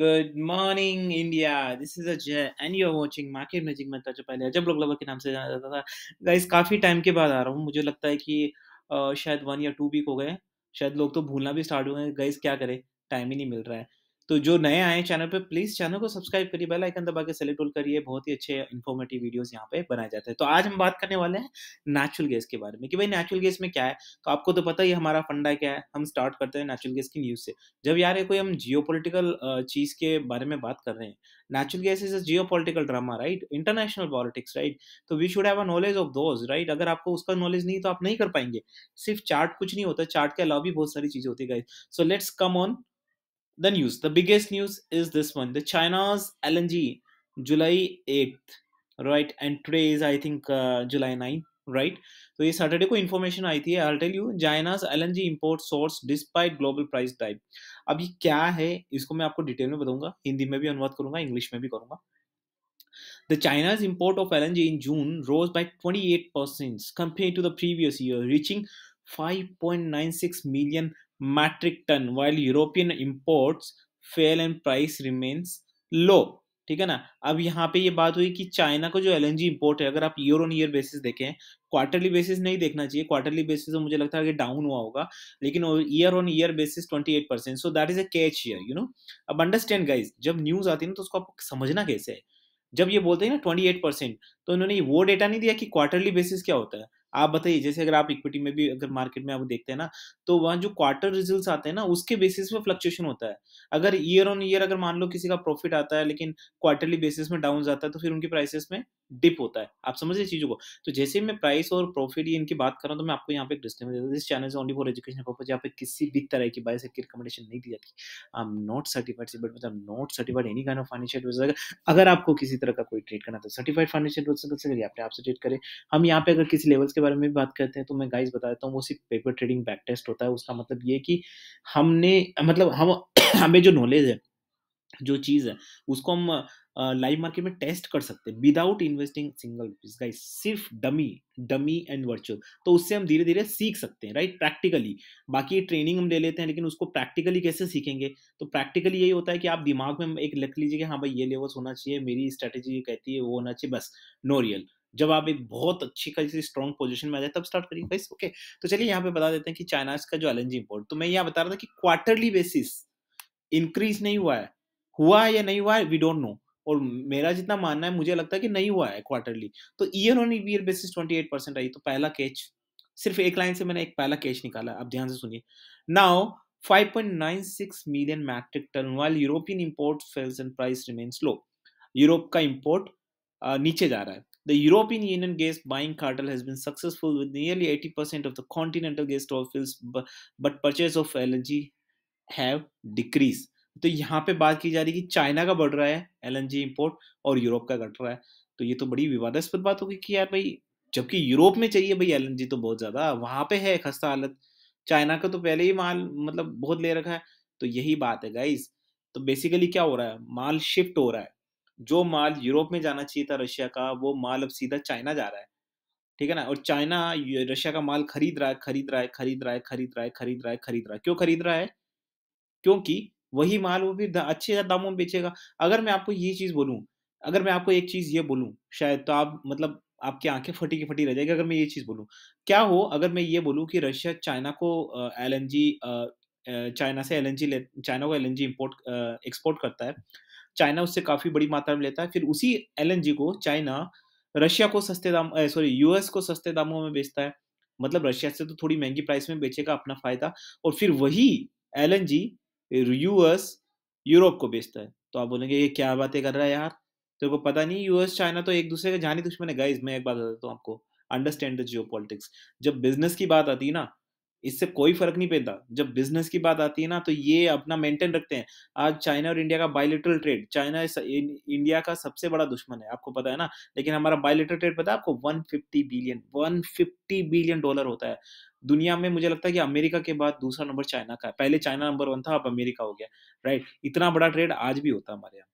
Good morning India this is Ajay and you are watching market magic मैं जो पहले अजय लोग लवर के नाम से जाना जाता था गाइस काफ़ी टाइम के बाद आ रहा हूँ मुझे लगता है कि शायद वन या टू वीक हो गए शायद लोग तो भूलना भी स्टार्ट हो गए गाइस क्या करें टाइम ही नहीं मिल रहा है तो जो नए आए चैनल पे प्लीज चैनल को सब्सक्राइब करिए बेल आइकन दबा के सेलेक्ट ऑल करिए बहुत ही अच्छे इन्फॉर्मेटिव वीडियोस यहाँ पे बनाए जाते हैं तो आज हम बात करने वाले हैं नेचुरल गैस के बारे में कि भाई नेचुरल गैस में क्या है तो आपको तो पता ही हमारा फंडा क्या है हम स्टार्ट करते हैं नेचुरल गैस की न्यूज से जब यार कोई हम जियो चीज के बारे में बात कर रहे हैं natural gas is a geopolitical drama right international politics right तो we should have a knowledge of those right अगर आपको उसका नॉलेज नहीं तो आप नहीं कर पाएंगे सिर्फ चार्ट कुछ नहीं होता चार्ट के अलावा भी बहुत सारी चीजें होती है so let's come on the news the biggest news is this one the china's lng july 8th right and today is i think uh, july 9th right? So this Saturday, को information आई थी i I'll tell you. China's LNG import source despite global price अब ये क्या है इसको मैं आपको detail में बताऊंगा Hindi में भी अनुवाद करूंगा English में भी करूंगा The China's import of LNG in June rose by 28% compared to the previous year, reaching 5.96 million metric ton while European imports fell and price remains low ठीक है ना अब यहाँ पे ये बात हुई कि चाइना को जो एल इंपोर्ट है अगर आप ईयर ऑन ईयर बेसिस देखें क्वार्टरली बेसिस नहीं देखना चाहिए क्वार्टरली बेसिस तो मुझे लगता है कि डाउन हुआ होगा लेकिन year on year basis 28 percent so that is a catch here you know अब अंडरस्टैंड गाइज जब न्यूज आती है ना तो उसको आप समझना कैसे है जब ये बोलते हैं ना ट्वेंटी एट परसेंट तो उन्होंने वो डेटा नहीं दिया कि क्वार्टरली बेसिस क्या होता है आप बताइए जैसे अगर आप इक्विटी में भी अगर मार्केट में आप देखते हैं ना तो वहाँ जो क्वार्टर रिजल्ट आते हैं ना उसके बेसिस पे फ्लक्चुएशन होता है अगर ईयर ऑन ईयर अगर मान लो किसी का प्रॉफिट आता है लेकिन क्वार्टरली बेसिस में डाउन जाता है तो फिर उनकी प्राइसेस में डिप होता है आप समझिए चीजों को तो जैसे मैं प्राइस और प्रॉफिट ये इनकी बात कर रहा हूँ तो मैं आपको यहाँ पे डिस्क्लेमर देता हूँ this channel is only for education purpose यहाँ पे किसी भी तरह की बाय की रिकमेंडेशन नहीं दी जाती I am not certified but मतलब not certified any kind of financial advisor अगर आपको किसी तरह का कोई ट्रेड करना था सर्टिफाइड फाइनेंशियल एडवाइजर से आपसे ट्रेड करें हम यहाँ पे अगर किसी लेवल्स के बारे में भी बात करते हैं तो मैं गाइस बता देता हूँ वो सिर्फ पेपर ट्रेडिंग बैक टेस्ट होता है उसका मतलब ये कि हमने मतलब हम हमें जो नॉलेज है जो चीज़ है उसको हम लाइव मार्केट में टेस्ट कर सकते हैं without investing single rupees guys सिर्फ डमी डमी एंड वर्चुअल तो उससे हम धीरे धीरे सीख सकते हैं राइट प्रैक्टिकली बाकी ट्रेनिंग हम ले लेते हैं लेकिन उसको प्रैक्टिकली कैसे सीखेंगे तो प्रैक्टिकली यही होता है कि आप दिमाग में एक लिख लीजिए कि हाँ भाई ये लेवल्स होना चाहिए मेरी स्ट्रैटेजी कहती है वो होना चाहिए बस नो रियल जब आप एक बहुत अच्छी खासी स्ट्रॉन्ग पोजिशन में आ जाए तब स्टार्ट करिए गाइस ओके तो चलिए यहाँ पे बता देते हैं कि चाइना का जो एल इम्पोर्ट तो मैं यहाँ बता रहा था कि क्वार्टरली बेसिस इंक्रीज नहीं हुआ है हुआ है या नहीं हुआ है वी डोंट नो और मेरा जितना मानना है मुझे लगता है कि नहीं हुआ है क्वार्टरली तो year on year basis twenty eight percent आई तो पहला कैच सिर्फ एक लाइन से मैंने एक पहला कैच निकाला आप ध्यान से सुनिए now 5.96 million metric ton while European import falls and price remains low Europe का इंपोर्ट नीचे जा रहा है The European Union gas buying cartel has been successful with nearly 80% of the continental gas oil fields, but purchase of LNG have decreased. तो यहाँ पे बात की जा रही है कि चाइना का बढ़ रहा है एलएनजी इंपोर्ट और यूरोप का घट रहा है तो ये तो बड़ी विवादास्पद बात होगी कि यार भाई जबकि यूरोप में चाहिए भाई एलएनजी तो बहुत ज़्यादा वहाँ पे है खस्ता हालत चाइना का तो पहले ही माल मतलब बहुत ले रखा है तो यही बात है गाइज तो बेसिकली क्या हो रहा है माल शिफ्ट हो रहा है जो माल यूरोप में जाना चाहिए था रशिया का वो माल अब सीधा चाइना जा रहा है ठीक है ना और चाइना रशिया का माल खरीद रहा है खरीद रहा है खरीद रहा है खरीद रहा है खरीद रहा है खरीद रहा है क्यों खरीद रहा है क्योंकि वही माल वो भी अच्छे दामों में बेचेगा अगर मैं आपको ये चीज़ बोलूँ अगर मैं आपको एक चीज़ ये बोलूँ शायद तो आप मतलब आपकी आंखें फटी की फटी रह जाएगी अगर मैं ये चीज़ बोलूँ क्या हो अगर मैं ये बोलूँ कि रशिया चाइना को एल चाइना से एल चाइना को एल इंपोर्ट एक्सपोर्ट करता है चाइना उससे काफ़ी बड़ी मात्रा में लेता है फिर उसी एल को चाइना रशिया को सस्ते दाम सॉरी यूएस को सस्ते दामों में बेचता है मतलब रशिया से तो थोड़ी महंगी प्राइस में बेचेगा अपना फायदा और फिर वही एल यूएस यूरोप को बेचता है तो आप बोलेंगे ये क्या बातें कर रहा है यार तेरे को पता नहीं यूएस चाइना तो एक दूसरे के जानी दुश्मन है गाइज मैं एक बात बता हूँ आपको अंडरस्टैंड द जियो जब बिजनेस की बात आती है ना इससे कोई फर्क नहीं पड़ता जब बिजनेस की बात आती है ना तो ये अपना मेंटेन रखते हैं आज चाइना और इंडिया का बायोलिटरल ट्रेड चाइना इंडिया का सबसे बड़ा दुश्मन है आपको पता है ना लेकिन हमारा बायोलिटरल ट्रेड पता है आपको 150 बिलियन 150 बिलियन डॉलर होता है दुनिया में मुझे लगता है कि अमेरिका के बाद दूसरा नंबर चाइना का है पहले चाइना नंबर वन था अब अमेरिका हो गया राइट इतना बड़ा ट्रेड आज भी होता है हमारे यहाँ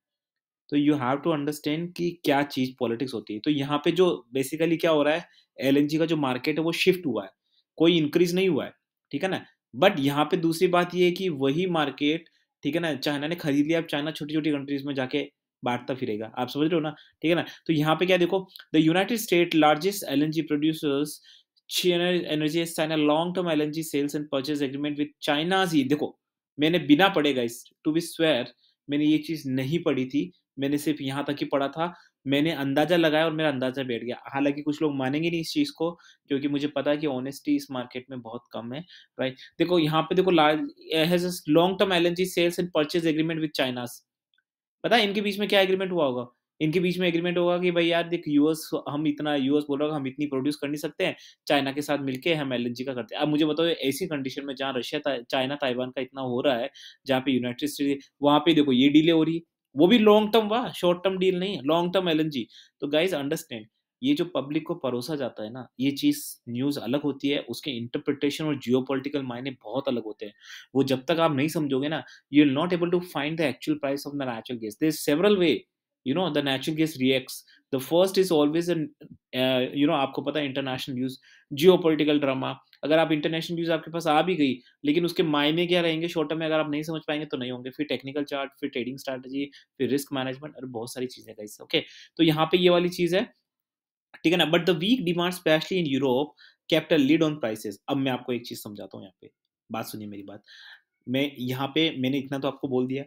तो यू हैव टू अंडरस्टैंड कि क्या चीज़ पॉलिटिक्स होती है तो यहाँ पे जो बेसिकली क्या हो रहा है एल का जो मार्केट है वो शिफ्ट हुआ है कोई इंक्रीज नहीं हुआ है ठीक है ना बट यहाँ पे दूसरी बात ये है कि वही मार्केट ठीक है ना चाइना ने खरीद लिया अब चाइना छोटी छोटी कंट्रीज में जाके बांटता फिरेगा आप समझ रहे हो ना ठीक है ना तो यहाँ पे क्या देखो the United State largest L N G producers energy China long term L N G sales and purchase agreement with China ही देखो मैंने बिना पढ़ेगा इस टू बी स्वेयर मैंने ये चीज़ नहीं पढ़ी थी मैंने सिर्फ यहाँ तक ही पढ़ा था मैंने अंदाजा लगाया और मेरा अंदाजा बैठ गया हालांकि कुछ लोग मानेंगे नहीं इस चीज़ को क्योंकि मुझे पता है कि ऑनेस्टी इस मार्केट में बहुत कम है राइट देखो यहाँ पे देखो large long term L sales and purchase agreement with China पता है इनके बीच में क्या एग्रीमेंट हुआ होगा इनके बीच में एग्रीमेंट होगा कि भाई यार देख यूएस हम इतना यूएस बोल रहा हम इतनी प्रोड्यूस कर नहीं सकते हैं चाइना के साथ मिलके हम एल का करते हैं अब मुझे बताओ ऐसी कंडीशन में जहाँ रशिया चाइना ताइवान का इतना हो रहा है जहाँ पे यूनाइटेड स्टेट वहाँ पे देखो ये डीले हो रही है वो भी लॉन्ग टर्म हुआ शॉर्ट टर्म डील नहीं है लॉन्ग टर्म एल तो गाइज अंडरस्टैंड ये जो पब्लिक को परोसा जाता है ना ये चीज़ न्यूज़ अलग होती है उसके इंटरप्रिटेशन और जियो पोलिटिकल मायने बहुत अलग होते हैं वो जब तक आप नहीं समझोगे ना you will not able to find the actual price of the natural gas there several way you know the natural gas reacts the first is always an you know आपको पता है international news geopolitical drama अगर आप international news आपके पास आ भी गई लेकिन उसके मायने क्या रहेंगे शॉर्ट टर्म में अगर आप नहीं समझ पाएंगे तो नहीं होंगे फिर टेक्निकल चार्ट फिर ट्रेडिंग स्ट्रैटेजी फिर रिस्क मैनेजमेंट और बहुत सारी चीज़ें गाइस ओके तो यहाँ पे ये वाली चीज़ है ठीक है ना but the weak demand specially in Europe capital lead on prices अब मैं आपको एक चीज़ समझाता हूँ यहाँ पे बात सुनिए मेरी बात मैं यहाँ पे मैंने इतना तो आपको बोल दिया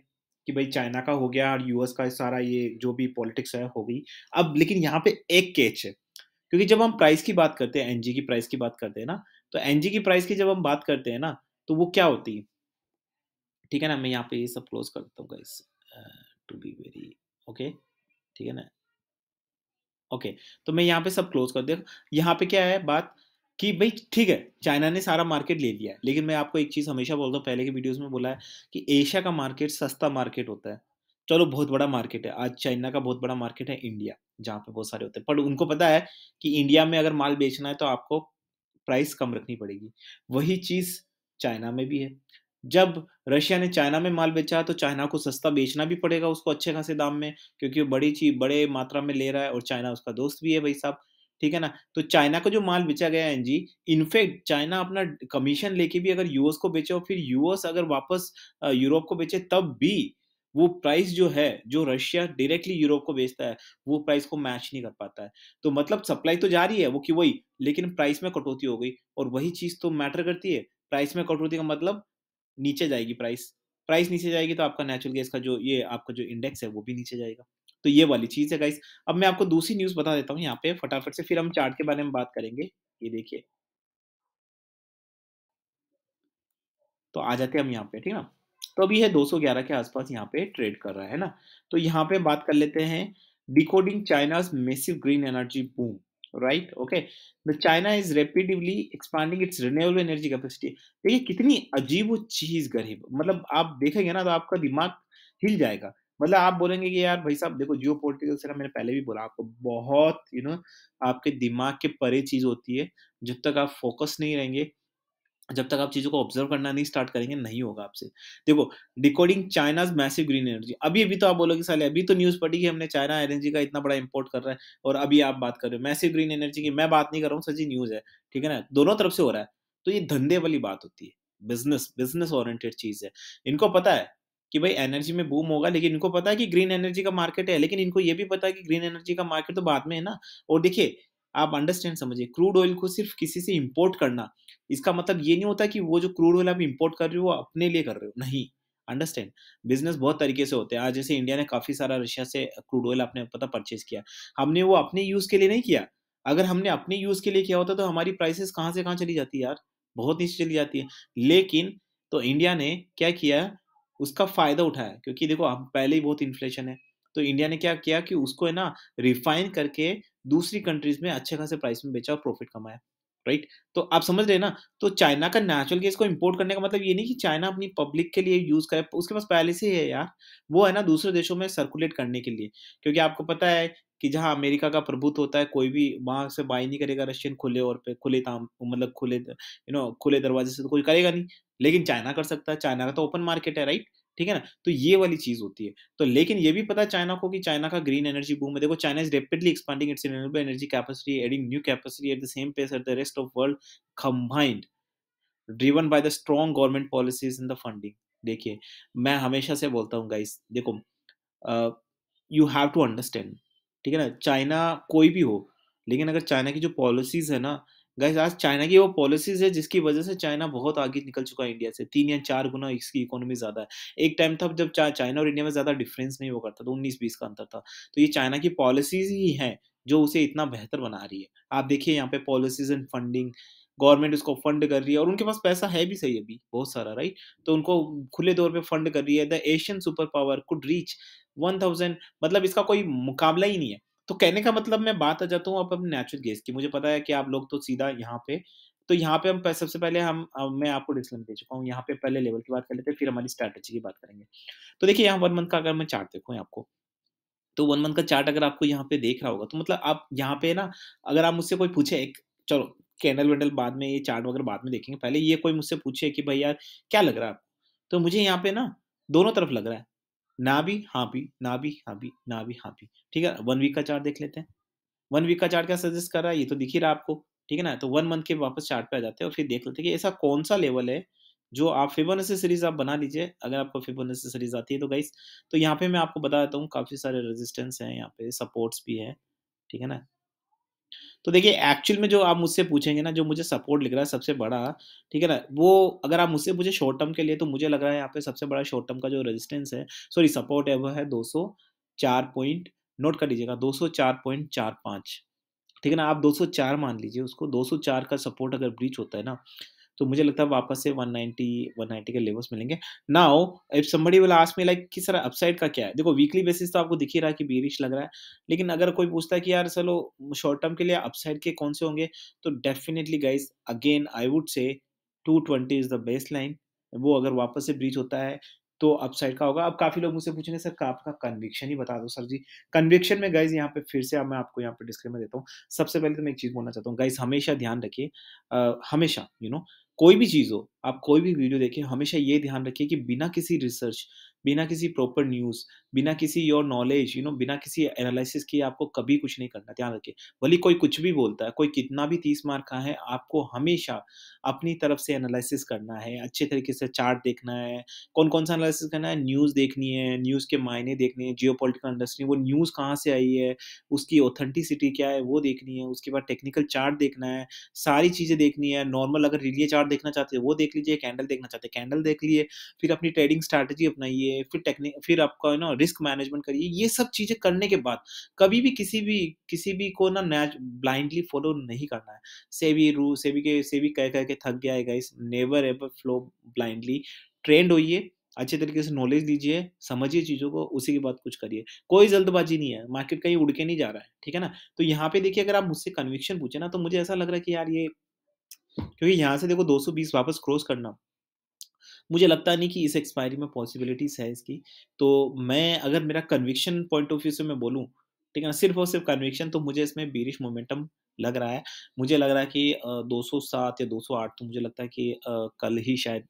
कि भाई चाइना का हो गया और यूएस का सारा ये जो भी पॉलिटिक्स है हो गई अब लेकिन यहाँ पे एक केच है क्योंकि जब हम प्राइस की बात करते हैं एनजी की प्राइस की बात करते हैं ना तो एनजी की प्राइस की जब हम बात करते हैं ना तो वो क्या होती है ठीक है ना मैं यहाँ पे ये सब क्लोज कर देता हूँ guys to be very okay ठीक है ना ओके okay, तो मैं यहाँ पे सब क्लोज कर दिया यहाँ पे क्या है बात कि भाई ठीक है चाइना ने सारा मार्केट ले लिया है लेकिन मैं आपको एक चीज़ हमेशा बोलता हूँ पहले के वीडियोस में बोला है कि एशिया का मार्केट सस्ता मार्केट होता है चलो बहुत बड़ा मार्केट है आज चाइना का बहुत बड़ा मार्केट है इंडिया जहाँ पे बहुत सारे होते हैं पर उनको पता है कि इंडिया में अगर माल बेचना है तो आपको प्राइस कम रखनी पड़ेगी वही चीज़ चाइना में भी है जब रशिया ने चाइना में माल बेचा तो चाइना को सस्ता बेचना भी पड़ेगा उसको अच्छे खासे दाम में क्योंकि वो बड़ी चीज बड़े मात्रा में ले रहा है और चाइना उसका दोस्त भी है भाई साहब ठीक है ना तो चाइना का जो माल बेचा गया है एनजी इनफैक्ट चाइना अपना कमीशन लेके भी अगर यूएस को बेचे और फिर यूएस अगर वापस यूरोप को बेचे तब भी वो प्राइस जो है जो रशिया डायरेक्टली यूरोप को बेचता है वो प्राइस को मैच नहीं कर पाता है तो मतलब सप्लाई तो जारी है वो कि वही लेकिन प्राइस में कटौती हो गई और वही चीज़ तो मैटर करती है प्राइस में कटौती का मतलब नीचे जाएगी प्राइस प्राइस नीचे जाएगी तो आपका नेचुरल गैस का जो ये आपका जो इंडेक्स है वो भी नीचे जाएगा तो ये वाली चीज़ है गाइस अब मैं आपको दूसरी न्यूज़ बता देता हूँ यहाँ पे फटाफट से फिर हम चार्ट के बारे में बात करेंगे ये देखिए तो आ जाते हैं हम यहाँ पे ठीक ना तो अभी है 211 के आसपास यहाँ पे ट्रेड कर रहा है ना तो यहाँ पे बात कर लेते हैं decoding China's massive green energy boom right okay the China is rapidly expanding its renewable energy capacity देखिए कितनी अजीब वो चीज गरीब मतलब आप देखेंगे ना तो आपका दिमाग हिल जाएगा मतलब आप बोलेंगे कि यार भाई साहब देखो जियो पोलिटिकल से मैंने पहले भी बोला आपको बहुत यू you नो know, आपके दिमाग के परे चीज़ होती है जब तक आप फोकस नहीं रहेंगे जब तक आप चीज़ों को ऑब्जर्व करना नहीं स्टार्ट करेंगे नहीं होगा आपसे देखो decoding China's massive green energy अभी अभी तो आप बोलोगे साले अभी तो न्यूज़ पड़ी कि हमने चाइना एनर्जी का इतना बड़ा इंपोर्ट कर रहा है और अभी आप बात कर रहे हो मैसिव ग्रीन एनर्जी की मैं बात नहीं कर रहा हूँ सच्ची न्यूज़ है ठीक है ना दोनों तरफ से हो रहा है तो ये धंधे वाली बात होती है बिजनेस बिजनेस ओरिएंटेड चीज़ है इनको पता है कि भाई एनर्जी में बूम होगा लेकिन इनको पता है कि ग्रीन एनर्जी का मार्केट है लेकिन इनको ये भी पता है कि ग्रीन एनर्जी का मार्केट तो बाद में है ना और देखिए आप अंडरस्टैंड समझिए क्रूड ऑयल को सिर्फ किसी से इम्पोर्ट करना इसका मतलब ये नहीं होता कि वो जो क्रूड ऑयल आप इम्पोर्ट कर रहे हो वो अपने लिए कर रहे हो नहीं अंडरस्टैंड बिजनेस बहुत तरीके से होते हैं आज जैसे इंडिया ने काफ़ी सारा रशिया से क्रूड ऑयल आपने पता परचेज किया हमने वो अपने यूज़ के लिए नहीं किया अगर हमने अपने यूज़ के लिए किया होता तो हमारी प्राइसेस कहाँ से कहाँ चली जाती यार बहुत नीचे चली जाती है लेकिन तो इंडिया ने क्या किया उसका फायदा उठाया क्योंकि देखो अब पहले ही बहुत इन्फ्लेशन है तो इंडिया ने क्या किया कि उसको है ना रिफाइन करके दूसरी कंट्रीज में अच्छे खासे प्राइस में बेचा और प्रॉफिट कमाया राइट तो आप समझ रहे ना तो चाइना का नेचुरल गैस को इंपोर्ट करने का मतलब ये नहीं कि चाइना अपनी पब्लिक के लिए यूज करे उसके पास पहले से है यार वो है ना दूसरे देशों में सर्कुलेट करने के लिए क्योंकि आपको पता है कि जहाँ अमेरिका का प्रभुत्व होता है कोई भी वहां से बाई नहीं करेगा रशियन खुले और पे खुले ताम मतलब खुले यू नो खुले दरवाजे से तो कोई करेगा नहीं लेकिन चाइना कर सकता है चाइना का तो ओपन मार्केट है राइट ठीक है ना तो ये वाली चीज होती है तो लेकिन ये भी पता चाइना को कि चाइना का ग्रीन एनर्जी बूम है देखो China is rapidly expanding its renewable energy capacity adding new capacity at the same pace at the rest of world combined driven by the strong government policies in the funding देखिए मैं हमेशा से बोलता हूँ guys देखो you have to understand ठीक है ना चाइना कोई भी हो लेकिन अगर चाइना की जो पॉलिसीज है ना गाइस आज चाइना की वो पॉलिसीज है जिसकी वजह से चाइना बहुत आगे निकल चुका है इंडिया से तीन या चार गुना इसकी इकोनॉमी ज़्यादा है एक टाइम था जब चाइना और इंडिया में ज़्यादा डिफरेंस नहीं हुआ करता था तो उन्नीस बीस का अंतर था तो ये चाइना की पॉलिसीज ही है जो उसे इतना बेहतर बना रही है आप देखिए यहाँ पे पॉलिसीज एंड फंडिंग गवर्नमेंट उसको फंड कर रही है और उनके पास पैसा है भी सही अभी बहुत सारा राइट तो उनको खुले तौर पे फंड कर रही है the Asian super power could reach one thousand मतलब इसका कोई मुकाबला ही नहीं है तो कहने का मतलब मैं बात आ जाता हूँ अब नेचुरल गैस की मुझे पता है कि आप लोग तो सीधा यहाँ पे तो यहाँ पे हम सबसे पहले हम मैं आपको डिस्कलेम दे चुका हूँ यहाँ पे पहले लेवल की बात कर लेते हैं फिर हमारी स्ट्रैटेजी की बात करेंगे तो देखिए यहाँ वन मंथ का अगर मैं चार्ट देखूँ आपको तो वन मंथ का चार्ट अगर आपको यहाँ पे देख रहा होगा तो मतलब आप यहाँ पे ना अगर आप मुझसे कोई पूछे एक चलो कैंडल वेंडल बाद में ये चार्ट वगैरह बाद में देखेंगे पहले ये कोई मुझसे पूछे कि भाई यार क्या लग रहा है तो मुझे यहाँ पे ना दोनों तरफ लग रहा है ना भी हाँ भी ना भी हाँ हाँ ठीक है वन वीक का चार्ट देख लेते हैं वन वीक का चार्ट क्या सजेस्ट कर रहा है ये तो दिख ही रहा आपको ठीक है ना तो वन मंथ के वापस चार्ट पे आ जाते हैं और फिर देख लेते हैं कि ऐसा कौन सा लेवल है जो आप से सीरीज आप बना लीजिए अगर आपको फिबोनेसी सीरीज आती है तो गाइस तो यहाँ पे मैं आपको बता देता हूँ काफी सारे रेजिस्टेंस हैं यहाँ पे सपोर्ट्स भी है ठीक है ना तो देखिए एक्चुअल में जो आप मुझसे पूछेंगे ना जो मुझे सपोर्ट लिख रहा है सबसे बड़ा ठीक है ना वो अगर आप मुझसे पूछे शॉर्ट टर्म के लिए तो मुझे लग रहा है यहाँ पे सबसे बड़ा शॉर्ट टर्म का जो रेजिस्टेंस है सॉरी सपोर्ट है वो है दो पॉइंट नोट कर लीजिएगा दो चार पॉइंट ठीक है ना आप चार मान लीजिए उसको चार का सपोर्ट अगर ब्रीच होता है ना तो मुझे लगता है वापस से 190 190 के लेवल्स मिलेंगे now if somebody will ask me like कि सर अपसाइड का क्या है देखो वीकली बेसिस तो आपको दिख ही रहा है कि बीरिश लग रहा है लेकिन अगर कोई पूछता है कि यार चलो शॉर्ट टर्म के लिए अपसाइड के कौन से होंगे तो definitely guys again I would say 220 is the best line वो अगर वापस से ब्रीच होता है तो अपसाइड का होगा अब काफ़ी लोग मुझसे पूछेंगे सर आपका कन्विक्शन ही बता दो सर जी कन्विक्शन में गाइज यहाँ पे फिर से मैं आपको यहाँ पे डिस्क्लेमर देता हूँ सबसे पहले तो मैं एक चीज़ बोलना चाहता हूँ गाइज हमेशा ध्यान रखिए हमेशा यू नो कोई भी चीज़ हो आप कोई भी वीडियो देखें हमेशा ये ध्यान रखिए कि बिना किसी रिसर्च बिना किसी प्रॉपर न्यूज़ बिना किसी योर नॉलेज यू नो बिना किसी एनालिसिस के आपको कभी कुछ नहीं करना ध्यान रखिए भले कोई कुछ भी बोलता है कोई कितना भी तीस मार्क का है आपको हमेशा अपनी तरफ से एनालिसिस करना है अच्छे तरीके से चार्ट देखना है कौन कौन सा एनालिसिस करना है न्यूज़ देखनी है न्यूज़ के मायने देखने हैं जियो इंडस्ट्री वो न्यूज़ कहाँ से आई है उसकी ऑथेंटिसिटी क्या है वो देखनी है उसके बाद टेक्निकल चार्ट देखना है सारी चीज़ें देखनी है नॉर्मल अगर रिले चार्ट देखना चाहते हैं वो देख लीजिए कैंडल देखना चाहते हैं कैंडल देख लिए फिर अपनी ट्रेडिंग स्ट्रैटेजी अपनाइए करिए फिर टेक्निक फिर आपका ना रिस्क मैनेजमेंट करिए ये सब चीज़ें करने के बाद कभी भी किसी भी किसी भी को ना ब्लाइंडली फॉलो नहीं करना है सेवी रू सेवी के सेवी कह कह के थक गया है guys never ever flow blindly trend होइए अच्छे तरीके से नॉलेज दीजिए समझिए चीज़ों को उसी के बाद कुछ करिए कोई जल्दबाजी नहीं है मार्केट कहीं उड़ के नहीं जा रहा है ठीक है ना तो यहाँ पे देखिए अगर आप मुझसे कन्विक्शन पूछे ना तो मुझे ऐसा लग रहा है कि यार ये क्योंकि यहाँ से देखो 220 वापस क्रॉस करना मुझे लगता नहीं कि इस एक्सपायरी में पॉसिबिलिटीज़ है इसकी तो मैं अगर मेरा कन्विक्शन पॉइंट ऑफ व्यू से मैं बोलूँ ठीक है ना सिर्फ और सिर्फ कन्विक्शन तो मुझे इसमें बीरिश मोमेंटम लग रहा है मुझे लग रहा है कि 207 या 208 तो मुझे लगता है कि कल ही शायद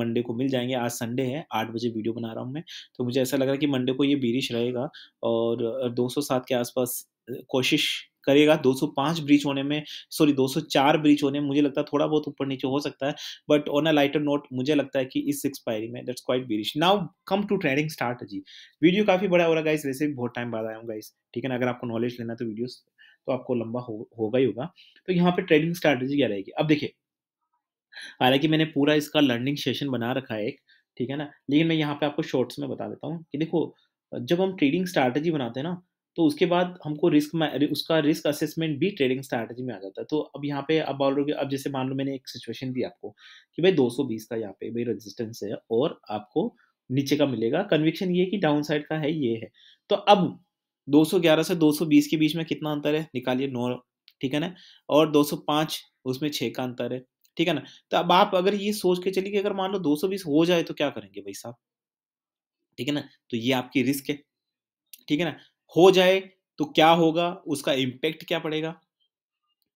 मंडे को मिल जाएंगे आज संडे है आठ बजे वीडियो बना रहा हूँ मैं तो मुझे ऐसा लग रहा है कि मंडे को ये बीरिश रहेगा और 207 के आसपास कोशिश करेगा 205 ब्रीच होने में सॉरी 204 ब्रीच होने में मुझे लगता है थोड़ा बहुत ऊपर नीचे हो सकता है but on a lighter note मुझे लगता है कि इस एक्सपायरी में that's quite bearish now come to trading strategy video काफ़ी बड़ा हो रहा है गाइस वैसे भी बहुत टाइम बाद आया हूँ गाइस ठीक है ना अगर आपको नॉलेज लेना तो वीडियो तो आपको लंबा हो, होगा ही होगा तो यहाँ पे ट्रेडिंग स्ट्रैटेजी क्या रहेगी अब देखिए हालांकि मैंने पूरा इसका लर्निंग सेशन बना रखा है एक ठीक है ना लेकिन मैं यहाँ पे आपको शॉर्ट्स में बता देता हूँ कि देखो जब हम ट्रेडिंग स्ट्रैटेजी बनाते हैं ना तो उसके बाद हमको रिस्क उसका रिस्क असेसमेंट भी ट्रेडिंग स्ट्रैटेजी में आ जाता है तो अब यहाँ पे अब बोल रहे अब जैसे मान लो मैंने एक सिचुएशन दी आपको कि भाई 220 का यहाँ पे भाई रेजिस्टेंस है और आपको नीचे का मिलेगा कन्विक्शन ये कि डाउन साइड का है ये है तो अब 211 से 220 के बीच में कितना अंतर है निकालिए नौ ठीक है ना और 205 उसमें छः का अंतर है ठीक है ना तो अब आप अगर ये सोच के चलिए कि अगर मान लो 220 हो जाए तो क्या करेंगे भाई साहब ठीक है ना तो ये आपकी रिस्क है ठीक है ना हो जाए तो क्या होगा उसका इम्पैक्ट क्या पड़ेगा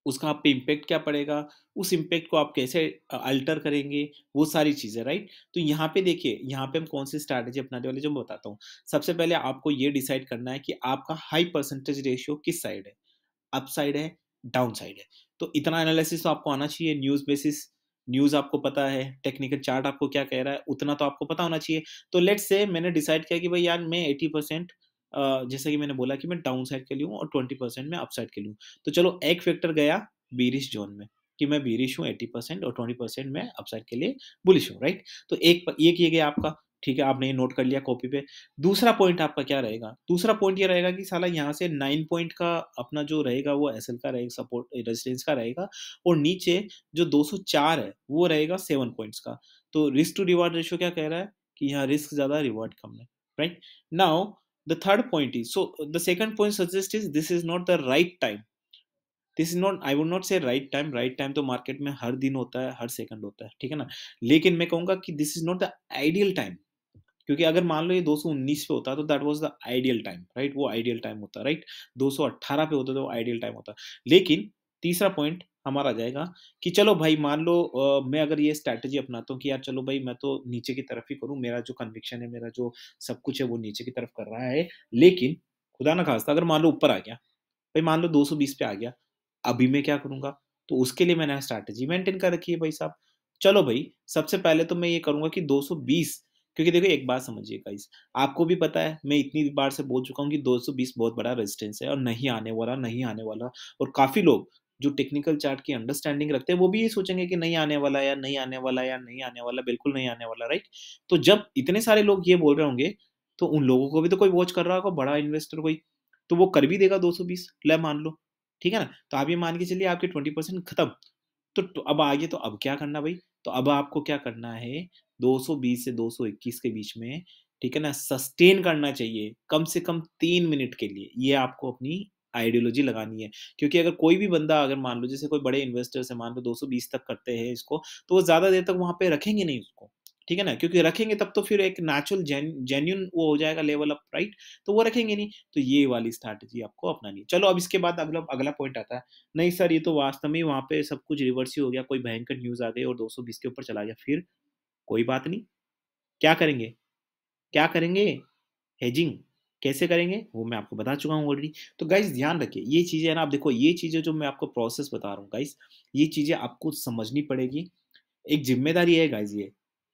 उसका आप पे इम्पैक्ट क्या पड़ेगा उस इम्पैक्ट को आप कैसे अल्टर करेंगे वो सारी चीज़ें राइट तो यहाँ पे देखिए यहाँ पे हम कौन सी स्ट्रैटेजी अपनाने वाले जो मैं बताता हूँ सबसे पहले आपको ये डिसाइड करना है कि आपका हाई परसेंटेज रेशियो किस साइड है अप साइड है डाउन साइड है तो इतना एनालिसिस तो आपको आना चाहिए न्यूज़ बेसिस न्यूज़ आपको पता है टेक्निकल चार्ट आपको क्या कह रहा है उतना तो आपको पता होना चाहिए तो लेट्स से मैंने डिसाइड किया कि भाई यार मैं एटी परसेंट जैसा कि मैंने बोला कि मैं डाउन साइड के लिए हूँ और ट्वेंटी परसेंट मैं अपसाइड के लिए हूँ तो चलो एक फैक्टर गया बीरिश जोन में कि मैं बीरिश हूँ एट्टी परसेंट और ट्वेंटी परसेंट मैं अपसाइड के लिए बुलिश हूँ राइट तो एक ये किया गया आपका ठीक है आपने ये नोट कर लिया कॉपी पे दूसरा पॉइंट आपका क्या रहेगा दूसरा पॉइंट ये रहेगा कि साला यहाँ से नाइन पॉइंट का अपना जो रहेगा वो एस का रहेगा सपोर्ट रेजिस्टेंस का रहेगा और नीचे जो 204 है वो रहेगा सेवन पॉइंट्स का तो रिस्क टू रिवार्ड रेशियो क्या कह रहा है कि यहाँ रिस्क ज़्यादा रिवार्ड कम है right now the third point is so the second point suggests is this is not the right time this is not I would not say right time right time तो market में हर दिन होता है हर second होता है ठीक है ना लेकिन मैं कहूंगा कि this is not the ideal time क्योंकि अगर मान लो ये दो सौ उन्नीस पे होता तो that was the ideal time right वो आइडियल टाइम होता राइट दो अट्ठारह पे होता तो आइडियल टाइम होता लेकिन तीसरा पॉइंट हमारा जाएगा कि चलो भाई मान लो आ, मैं अगर ये स्ट्रैटेजी अपनाता हूँ कि यार चलो भाई मैं तो नीचे की तरफ ही करूँ मेरा जो कन्विक्शन है मेरा जो सब कुछ है वो नीचे की तरफ कर रहा है लेकिन खुदा ना खास्ता अगर मान लो ऊपर आ गया भाई मान लो 220 पे आ गया अभी मैं क्या करूँगा तो उसके लिए मैंने स्ट्रैटेजी मेंटेन कर रखी है भाई साहब चलो भाई सबसे पहले तो मैं ये करूँगा कि 220 क्योंकि देखो एक बात समझिए गाइस आपको भी पता है मैं इतनी बार से बोल चुका हूँ कि 220 बहुत बड़ा रेजिस्टेंस है और नहीं आने वाला नहीं आने वाला और काफ़ी लोग जो टेक्निकल चार्ट की अंडरस्टैंडिंग रखते हैं वो भी ये सोचेंगे कि नहीं आने वाला या नहीं आने वाला या नहीं आने वाला बिल्कुल नहीं आने वाला राइट तो जब इतने सारे लोग ये बोल रहे होंगे तो उन लोगों को भी तो कोई वॉच कर रहा होगा बड़ा इन्वेस्टर कोई तो वो कर भी देगा 220 ले मान लो ठीक है ना तो आप ये मान के चलिए आपके ट्वेंटी परसेंट खत्म तो, तो अब आगे तो अब क्या करना भाई तो अब आपको क्या करना है 220 से 221 के बीच में ठीक है ना सस्टेन करना चाहिए कम से कम तीन मिनट के लिए ये आपको अपनी आइडियोलॉजी लगानी है क्योंकि अगर कोई भी बंदा अगर मान लो जैसे कोई बड़े इन्वेस्टर्स है मान लो 220 तक करते हैं इसको तो वो ज़्यादा देर तक वहाँ पे रखेंगे नहीं उसको ठीक है ना क्योंकि रखेंगे तब तो फिर एक नेचुरल जेन्यून वो हो जाएगा लेवल अप राइट तो वो रखेंगे नहीं तो ये वाली स्ट्रैटेजी आपको अपनानी है चलो अब इसके बाद अगला अगला पॉइंट आता है नहीं सर ये तो वास्तव में वहाँ पे सब कुछ रिवर्स ही हो गया कोई भयंकर न्यूज़ आ गई और 220 के ऊपर चला गया फिर कोई बात नहीं क्या करेंगे क्या करेंगे हेजिंग कैसे करेंगे वो मैं आपको बता चुका हूँ ऑलरेडी तो गाइज ध्यान रखिए ये चीज़ें है ना आप देखो ये चीज़ें जो मैं आपको प्रोसेस बता रहा हूँ गाइज ये चीज़ें आपको समझनी पड़ेगी एक जिम्मेदारी है गाइज ये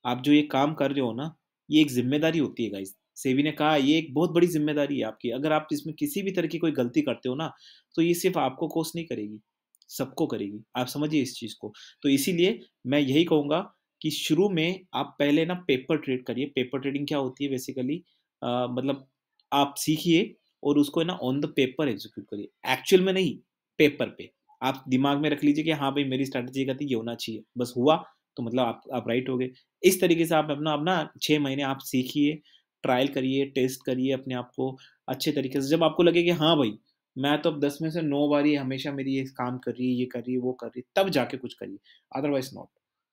आप जो ये काम कर रहे हो ना ये एक जिम्मेदारी होती है गाइज सेवी ने कहा ये एक बहुत बड़ी जिम्मेदारी है आपकी अगर आप इसमें किसी भी तरह की कोई गलती करते हो ना तो ये सिर्फ आपको कोस नहीं करेगी सबको करेगी आप समझिए इस चीज़ को तो इसीलिए मैं यही कहूँगा कि शुरू में आप पहले ना पेपर ट्रेड करिए पेपर ट्रेडिंग क्या होती है बेसिकली मतलब आप सीखिए और उसको ना ऑन द पेपर एग्जीक्यूट करिए एक्चुअल में नहीं पेपर पे आप दिमाग में रख लीजिए कि हाँ भाई मेरी स्ट्रैटेजी का थी ये होना चाहिए बस हुआ तो मतलब आप आप राइट हो गए इस तरीके से आप अपना अपना छः महीने आप सीखिए ट्रायल करिए टेस्ट करिए अपने आप को अच्छे तरीके से जब आपको लगे कि हाँ भाई मैं तो अब दस में से नौ बार ही हमेशा मेरी ये काम कर रही है ये कर रही है वो कर रही है तब जाके कुछ करिए अदरवाइज नॉट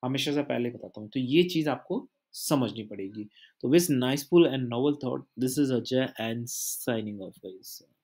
हमेशा से पहले बताता हूँ तो ये चीज़ आपको समझनी पड़ेगी तो with nice full and novel thought this is Ajay and signing of